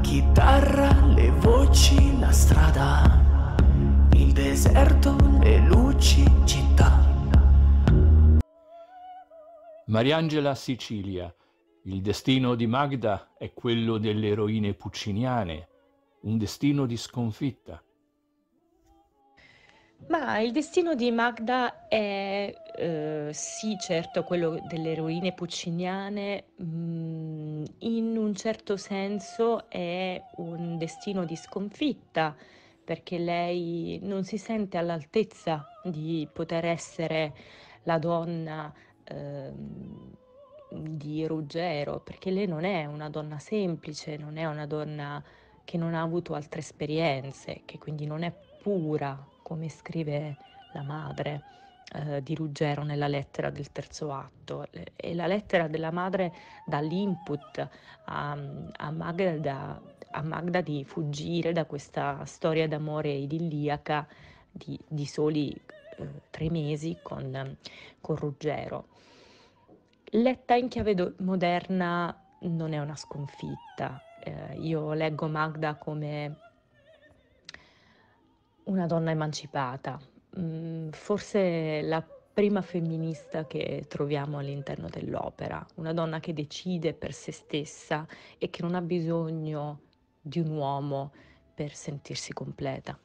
chitarra, le voci, la strada, il deserto, le luci, città. Mariangela Sicilia. Il destino di Magda è quello delle eroine pucciniane, un destino di sconfitta. Ma il destino di Magda è eh, sì, certo, quello delle eroine pucciniane. Mh mm, in un certo senso è un destino di sconfitta perché lei non si sente all'altezza di poter essere la donna eh, di Ruggero, perché lei non è una donna semplice, non è una donna che non ha avuto altre esperienze, che quindi non è pura come scrive la madre eh, di Ruggero nella lettera del terzo atto e la lettera della madre dà l'input a, a, Magda, a Magda di fuggire da questa storia d'amore idilliaca di, di soli eh, tre mesi con, con Ruggero. Letta in chiave do- moderna non è una sconfitta. Eh, io leggo Magda come una donna emancipata, mh, mm, forse la prima femminista che troviamo all'interno dell'opera, una donna che decide per se stessa e che non ha bisogno di un uomo per sentirsi completa.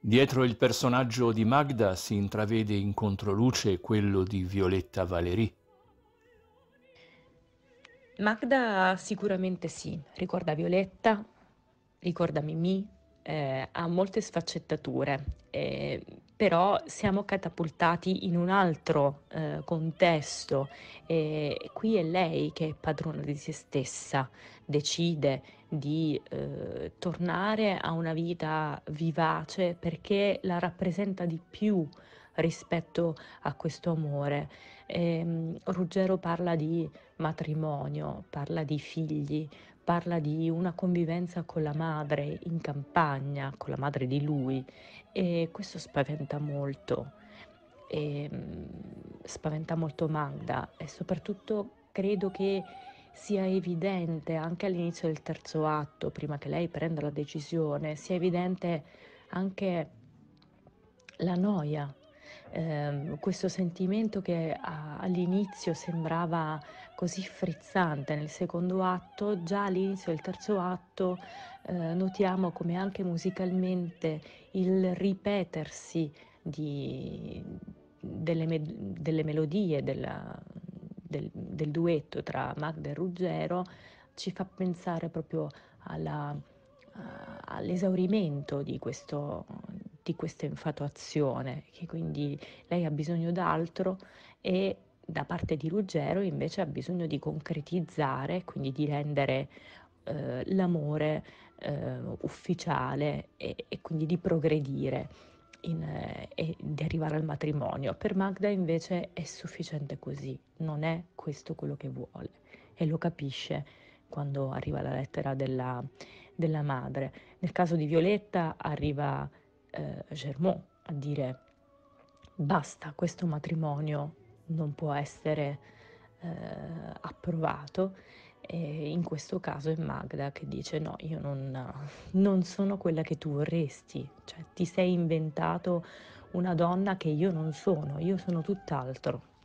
Dietro il personaggio di Magda si intravede in controluce quello di Violetta Valéry. Magda sicuramente sì, ricorda Violetta, ricorda Mimì, eh, ha molte sfaccettature, eh, però siamo catapultati in un altro eh, contesto e qui è lei che è padrona di se stessa, decide di eh, tornare a una vita vivace perché la rappresenta di più rispetto a questo amore. E, ehm, Ruggero parla di matrimonio, parla di figli, parla di una convivenza con la madre in campagna, con la madre di lui e questo spaventa molto, e, ehm, spaventa molto Magda e soprattutto credo che sia evidente anche all'inizio del terzo atto, prima che lei prenda la decisione, sia evidente anche la noia Ehm, questo sentimento che a, all'inizio sembrava così frizzante nel secondo atto, già all'inizio del terzo atto eh, notiamo come anche musicalmente il ripetersi di, delle, me, delle, melodie della, del, del duetto tra Magda e Ruggero ci fa pensare proprio alla all'esaurimento di questo, di questa infatuazione, che quindi lei ha bisogno d'altro e da parte di Ruggero invece ha bisogno di concretizzare, quindi di rendere eh, l'amore eh, ufficiale e, e, quindi di progredire in, eh, e di arrivare al matrimonio. Per Magda invece è sufficiente così, non è questo quello che vuole e lo capisce quando arriva la lettera della, della madre. Nel caso di Violetta arriva eh, Germont a dire basta, questo matrimonio non può essere eh, approvato e in questo caso è Magda che dice no, io non, non, sono quella che tu vorresti, cioè ti sei inventato una donna che io non sono, io sono tutt'altro.